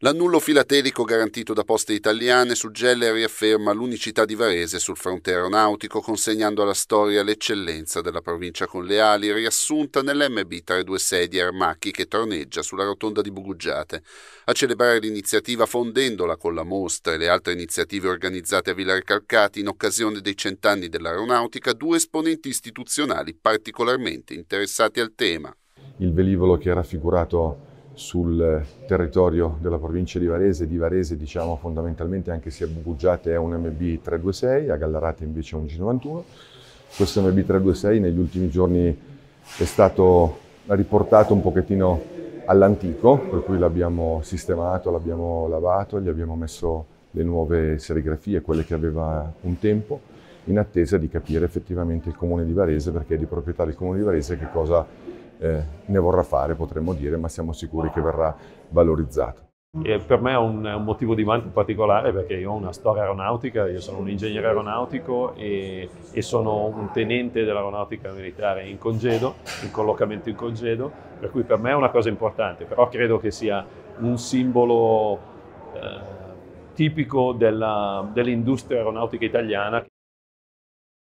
L'annullo filatelico garantito da Poste Italiane suggella e riafferma l'unicità di Varese sul fronte aeronautico, consegnando alla storia l'eccellenza della provincia con le ali, riassunta nell'MB326 di Armacchi che torneggia sulla rotonda di Bugugiate. A celebrare l'iniziativa fondendola con la mostra e le altre iniziative organizzate a Villa Calcati in occasione dei cent'anni dell'aeronautica, due esponenti istituzionali particolarmente interessati al tema. Il velivolo che è raffigurato sul territorio della provincia di Varese, di Varese diciamo fondamentalmente anche se a Bugugiate è un MB326, a Gallarate invece è un G91. Questo MB326 negli ultimi giorni è stato riportato un pochettino all'antico, per cui l'abbiamo sistemato, l'abbiamo lavato, gli abbiamo messo le nuove serigrafie, quelle che aveva un tempo, in attesa di capire effettivamente il comune di Varese, perché è di proprietà del comune di Varese che cosa eh, ne vorrà fare, potremmo dire, ma siamo sicuri che verrà valorizzato. E per me è un, un, motivo di vanto particolare perché io ho una storia aeronautica, io sono un ingegnere aeronautico e, e sono un tenente dell'aeronautica militare in congedo, in collocamento in congedo, per cui per me è una cosa importante, però credo che sia un simbolo eh, tipico della, dell'industria aeronautica italiana.